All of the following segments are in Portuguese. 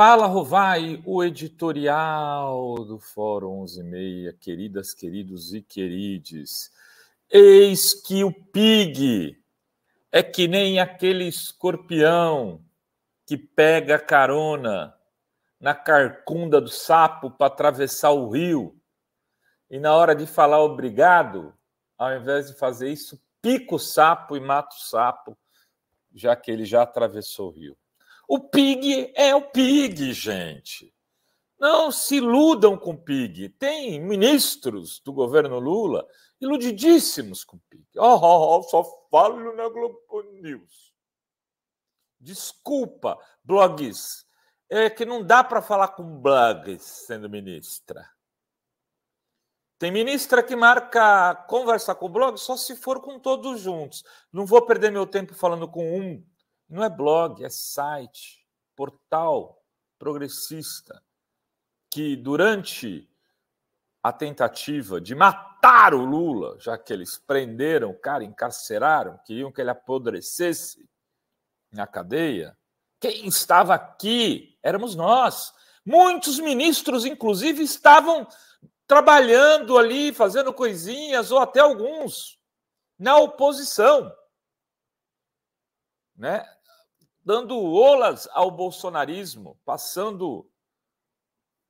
Fala, Rovai, o editorial do Fórum 116, queridas, queridos e querides. Eis que o pig é que nem aquele escorpião que pega carona na carcunda do sapo para atravessar o rio e na hora de falar obrigado, ao invés de fazer isso, pica o sapo e mata o sapo, já que ele já atravessou o rio. O PIG é o PIG, gente. Não se iludam com o PIG. Tem ministros do governo Lula iludidíssimos com o PIG. Oh, oh, oh só falo na Globo News. Desculpa, blogs. É que não dá para falar com blogs sendo ministra. Tem ministra que marca conversar com o blog só se for com todos juntos. Não vou perder meu tempo falando com um não é blog, é site, portal progressista, que durante a tentativa de matar o Lula, já que eles prenderam o cara, encarceraram, queriam que ele apodrecesse na cadeia, quem estava aqui éramos nós. Muitos ministros, inclusive, estavam trabalhando ali, fazendo coisinhas, ou até alguns na oposição. Né? dando olas ao bolsonarismo, passando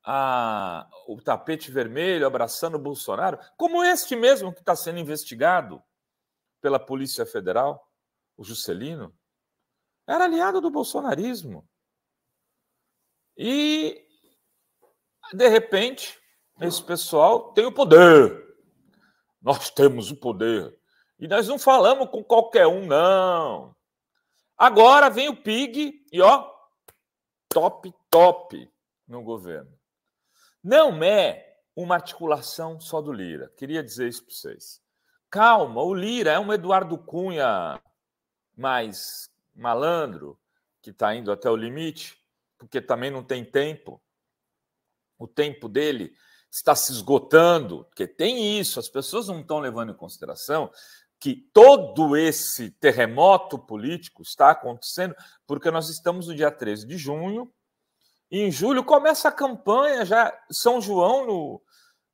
a, o tapete vermelho, abraçando o Bolsonaro, como este mesmo que está sendo investigado pela Polícia Federal, o Juscelino, era aliado do bolsonarismo. E, de repente, esse pessoal tem o poder. Nós temos o poder. E nós não falamos com qualquer um, não. Agora vem o PIG e ó, top, top no governo. Não é uma articulação só do Lira. Queria dizer isso para vocês. Calma, o Lira é um Eduardo Cunha mais malandro, que está indo até o limite, porque também não tem tempo. O tempo dele está se esgotando, porque tem isso, as pessoas não estão levando em consideração que todo esse terremoto político está acontecendo porque nós estamos no dia 13 de junho e em julho começa a campanha já São João no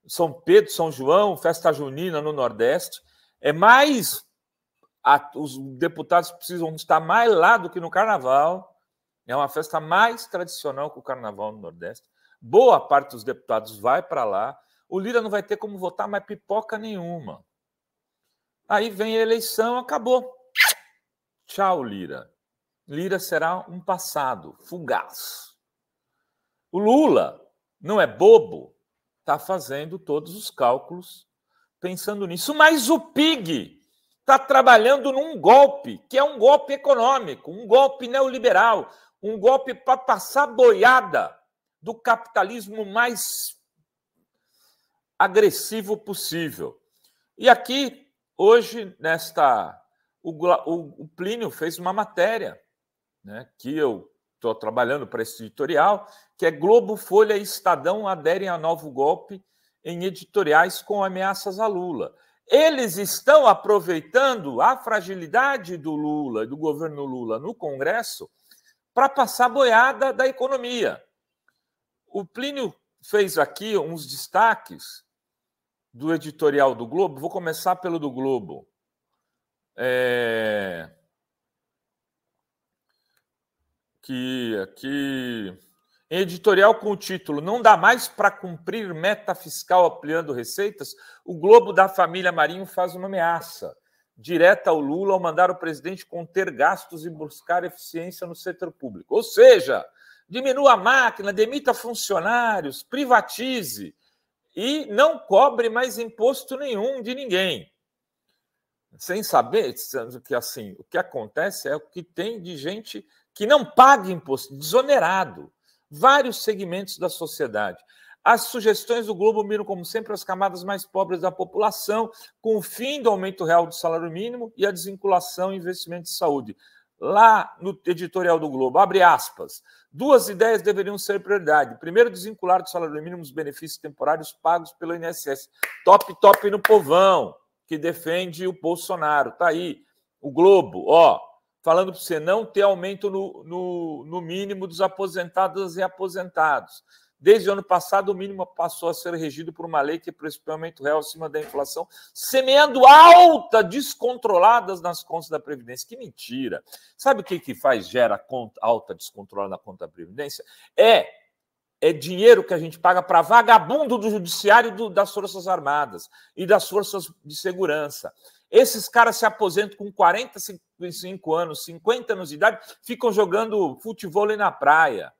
São Pedro, São João, festa junina no Nordeste. É mais a, os deputados precisam estar mais lá do que no Carnaval. É uma festa mais tradicional que o Carnaval no Nordeste. Boa parte dos deputados vai para lá. O Lira não vai ter como votar mais pipoca nenhuma. Aí vem a eleição, acabou. Tchau, Lira. Lira será um passado, fugaz. O Lula não é bobo, está fazendo todos os cálculos pensando nisso. Mas o PIG está trabalhando num golpe, que é um golpe econômico, um golpe neoliberal, um golpe para passar boiada do capitalismo mais agressivo possível. E aqui Hoje, nesta. O, o, o Plínio fez uma matéria, né, que eu estou trabalhando para esse editorial, que é Globo, Folha e Estadão aderem a novo golpe em editoriais com ameaças a Lula. Eles estão aproveitando a fragilidade do Lula, do governo Lula no Congresso, para passar boiada da economia. O Plínio fez aqui uns destaques do editorial do Globo, vou começar pelo do Globo. É... Que aqui. Em editorial com o título Não dá mais para cumprir meta fiscal ampliando receitas, o Globo da família Marinho faz uma ameaça direta ao Lula ao mandar o presidente conter gastos e buscar eficiência no setor público. Ou seja, diminua a máquina, demita funcionários, privatize e não cobre mais imposto nenhum de ninguém. Sem saber que assim, o que acontece é o que tem de gente que não paga imposto, desonerado, vários segmentos da sociedade. As sugestões do Globo miram, como sempre, as camadas mais pobres da população, com o fim do aumento real do salário mínimo e a desvinculação e investimento de saúde lá no editorial do Globo. Abre aspas. Duas ideias deveriam ser prioridade. Primeiro, desvincular do salário mínimo os benefícios temporários pagos pelo INSS. Top, top no povão, que defende o Bolsonaro. Tá aí. O Globo, ó, falando para você não ter aumento no, no, no mínimo dos aposentados e aposentados. Desde o ano passado, o mínimo passou a ser regido por uma lei que precipitou aumento real acima da inflação, semeando alta descontroladas nas contas da Previdência. Que mentira! Sabe o que, que faz, gera conta, alta descontrolada na conta da Previdência? É, é dinheiro que a gente paga para vagabundo do Judiciário e do, das Forças Armadas e das Forças de Segurança. Esses caras se aposentam com 45 anos, 50 anos de idade, ficam jogando futebol na praia.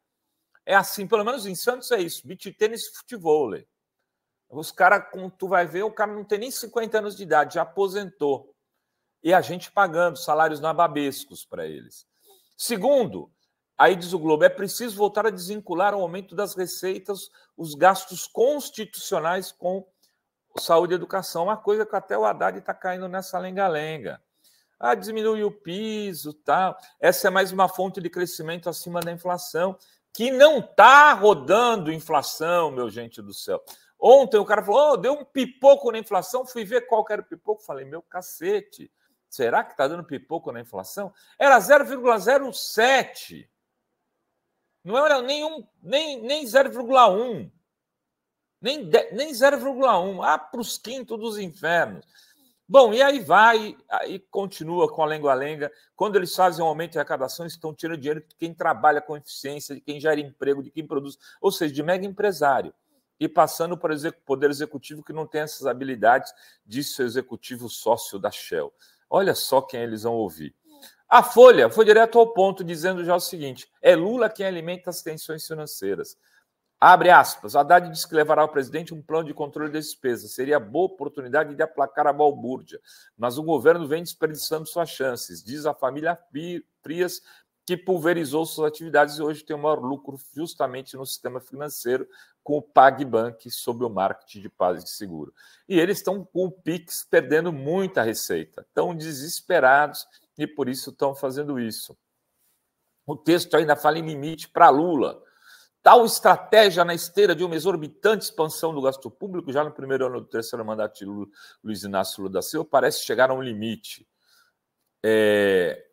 É assim, pelo menos em Santos é isso: beat tênis e futebol. Os caras, como tu vai ver, o cara não tem nem 50 anos de idade, já aposentou. E a gente pagando salários nababescos para eles. Segundo, aí diz o Globo, é preciso voltar a desvincular o aumento das receitas, os gastos constitucionais com saúde e educação. Uma coisa que até o Haddad está caindo nessa lenga-lenga. Ah, diminui o piso, tal. Tá? Essa é mais uma fonte de crescimento acima da inflação que não está rodando inflação, meu gente do céu. Ontem o cara falou: oh, deu um pipoco na inflação, fui ver qual era o pipoco. Falei: meu cacete, será que está dando pipoco na inflação? Era 0,07. Não era nenhum, nem, nem 0,1. Nem, nem 0,1. Ah, para os quintos dos infernos. Bom, e aí vai, aí continua com a lenga-lenga. Quando eles fazem um aumento de arrecadação, estão tirando dinheiro de quem trabalha com eficiência, de quem gera emprego, de quem produz, ou seja, de mega empresário. E passando para o poder executivo que não tem essas habilidades, disse o executivo sócio da Shell. Olha só quem eles vão ouvir. A Folha foi direto ao ponto, dizendo já o seguinte: é Lula quem alimenta as tensões financeiras. Abre aspas. Haddad disse que levará ao presidente um plano de controle de despesas. Seria boa oportunidade de aplacar a balbúrdia. Mas o governo vem desperdiçando suas chances, diz a família Frias, que pulverizou suas atividades e hoje tem o maior lucro justamente no sistema financeiro, com o PagBank sob o marketing de paz de seguro. E eles estão com o Pix perdendo muita receita. Estão desesperados e por isso estão fazendo isso. O texto ainda fala em limite para Lula. Tal estratégia na esteira de uma exorbitante expansão do gasto público, já no primeiro ano do terceiro mandato de Luiz Inácio Lula da Silva, parece chegar a um limite. É...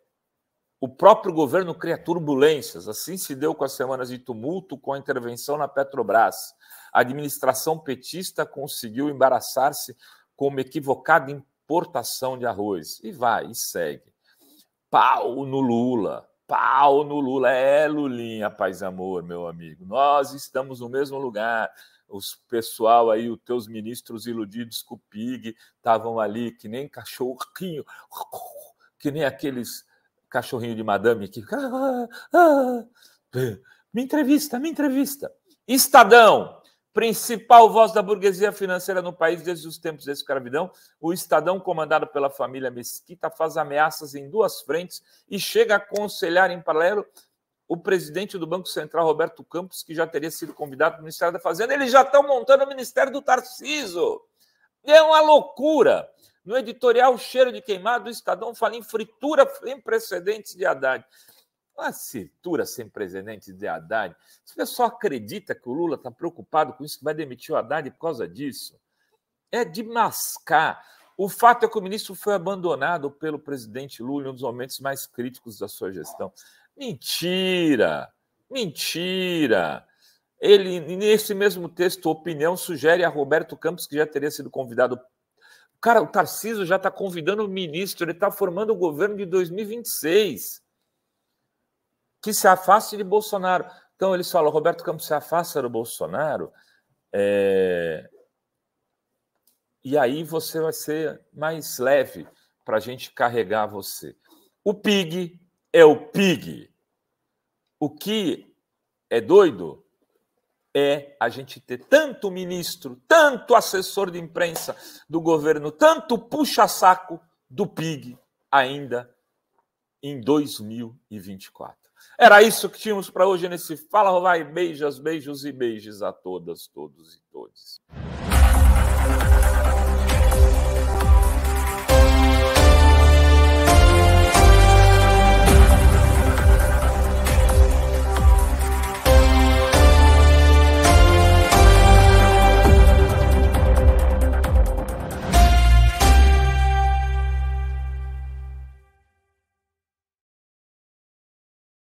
O próprio governo cria turbulências, assim se deu com as semanas de tumulto com a intervenção na Petrobras. A administração petista conseguiu embaraçar-se com uma equivocada importação de arroz. E vai, e segue. Pau no Lula pau no Lula. É, Lulinha, paz e amor, meu amigo. Nós estamos no mesmo lugar. Os pessoal aí, os teus ministros iludidos com o PIG, estavam ali que nem cachorrinho, que nem aqueles cachorrinho de madame que. Ah ah, ah, ah, me entrevista, me entrevista. Estadão, principal voz da burguesia financeira no país desde os tempos da escravidão, o Estadão, comandado pela família Mesquita, faz ameaças em duas frentes e chega a aconselhar em paralelo o presidente do Banco Central, Roberto Campos, que já teria sido convidado para o Ministério da Fazenda. Eles já estão montando o Ministério do Tarciso. É uma loucura. No editorial Cheiro de Queimado, o Estadão fala em fritura sem precedentes de Haddad uma cintura sem precedentes de Haddad. o pessoal acredita que o Lula está preocupado com isso, que vai demitir o Haddad por causa disso? É de mascar. O fato é que o ministro foi abandonado pelo presidente Lula em um dos momentos mais críticos da sua gestão. Mentira! Mentira! Ele, nesse mesmo texto, opinião, sugere a Roberto Campos, que já teria sido convidado. Cara, o Tarcísio já está convidando o ministro, ele está formando o governo de 2026 que se afaste de Bolsonaro. Então eles falam, Roberto Campos se afasta do Bolsonaro, é... e aí você vai ser mais leve para a gente carregar você. O PIG é o PIG. O que é doido é a gente ter tanto ministro, tanto assessor de imprensa do governo, tanto puxa-saco do PIG ainda em 2024. Era isso que tínhamos para hoje nesse Fala Rovai. Beijos, beijos e beijos a todas, todos e todes.